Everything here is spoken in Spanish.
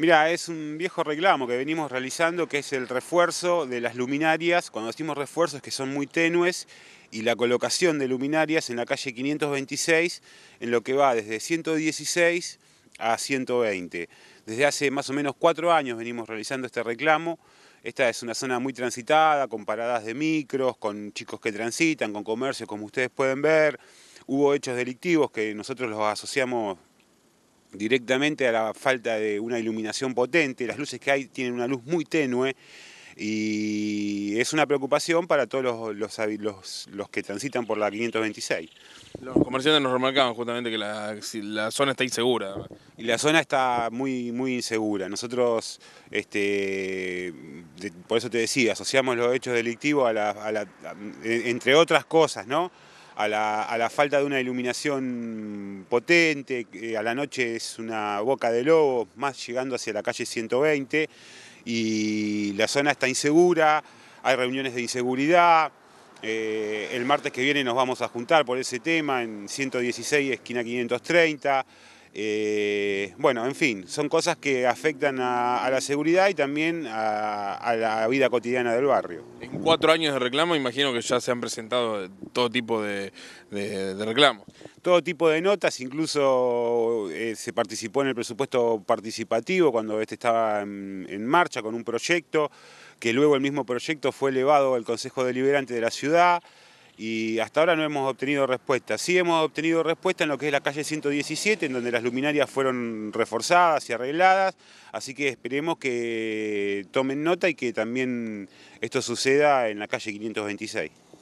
Mira, es un viejo reclamo que venimos realizando, que es el refuerzo de las luminarias. Cuando decimos refuerzos que son muy tenues y la colocación de luminarias en la calle 526, en lo que va desde 116 a 120. Desde hace más o menos cuatro años venimos realizando este reclamo. Esta es una zona muy transitada, con paradas de micros, con chicos que transitan, con comercio, como ustedes pueden ver. Hubo hechos delictivos que nosotros los asociamos directamente a la falta de una iluminación potente, las luces que hay tienen una luz muy tenue y es una preocupación para todos los, los, que transitan por la 526. Los comerciantes nos remarcaban justamente que la, zona está insegura. Y la zona está muy, muy insegura. Nosotros, este, por eso te decía, asociamos los hechos delictivos a entre otras cosas, ¿no? a la, falta de una iluminación potente, eh, a la noche es una boca de lobo, más llegando hacia la calle 120, y la zona está insegura, hay reuniones de inseguridad, eh, el martes que viene nos vamos a juntar por ese tema en 116, esquina 530. Eh, bueno, en fin, son cosas que afectan a, la seguridad y también a, la vida cotidiana del barrio. En cuatro años de reclamo imagino que ya se han presentado todo tipo de, reclamos. Todo tipo de notas, incluso eh, se participó en el presupuesto participativo cuando este estaba en marcha con un proyecto, que luego el mismo proyecto fue elevado al Consejo Deliberante de la Ciudad y hasta ahora no hemos obtenido respuesta. Sí hemos obtenido respuesta en lo que es la calle 117, en donde las luminarias fueron reforzadas y arregladas, así que esperemos que tomen nota y que también esto suceda en la calle 526.